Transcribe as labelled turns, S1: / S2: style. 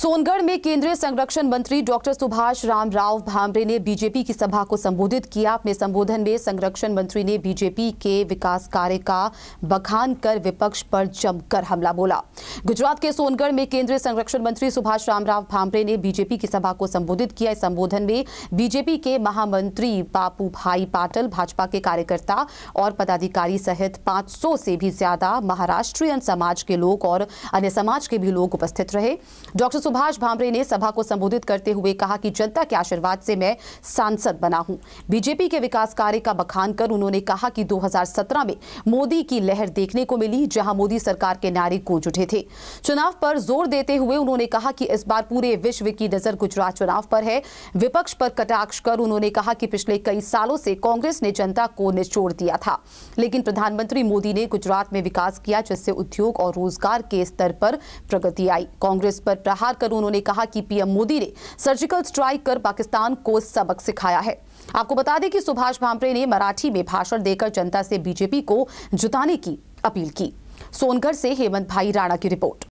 S1: सोनगढ़ में केंद्रीय संरक्षण मंत्री डॉक्टर सुभाष राम राव भामरे ने बीजेपी की सभा को संबोधित किया अपने संबोधन में संरक्षण मंत्री ने बीजेपी के विकास कार्य का बखान कर विपक्ष पर जमकर हमला बोला गुजरात के सोनगढ़ में केंद्रीय संरक्षण मंत्री सुभाष राम राव भामरे ने बीजेपी की सभा को संबोधित किया इस संबोधन में बीजेपी के महामंत्री बापू भाई पाटल भाजपा के कार्यकर्ता और पदाधिकारी सहित पांच से भी ज्यादा महाराष्ट्रीय समाज के लोग और अन्य समाज के भी लोग उपस्थित रहे डॉक्टर सुभाष भामरे ने सभा को संबोधित करते हुए कहा कि जनता के आशीर्वाद से मैं सांसद बना हूं बीजेपी के विकास कार्य का बखान कर उन्होंने कहा कि 2017 में मोदी की लहर देखने को मिली जहां मोदी सरकार के नारे गूंज उठे थे चुनाव पर जोर देते हुए उन्होंने कहा कि इस बार पूरे विश्व की नजर गुजरात चुनाव पर है विपक्ष पर कटाक्ष कर उन्होंने कहा कि पिछले कई सालों से कांग्रेस ने जनता को निचोड़ दिया था लेकिन प्रधानमंत्री मोदी ने गुजरात में विकास किया जिससे उद्योग और रोजगार के स्तर पर प्रगति आई कांग्रेस पर प्रहार कर उन्होंने कहा कि पीएम मोदी ने सर्जिकल स्ट्राइक कर पाकिस्तान को सबक सिखाया है आपको बता दें कि सुभाष भामरे ने मराठी में भाषण देकर जनता से बीजेपी को जुटाने की अपील की सोनगढ़ से हेमंत भाई राणा की रिपोर्ट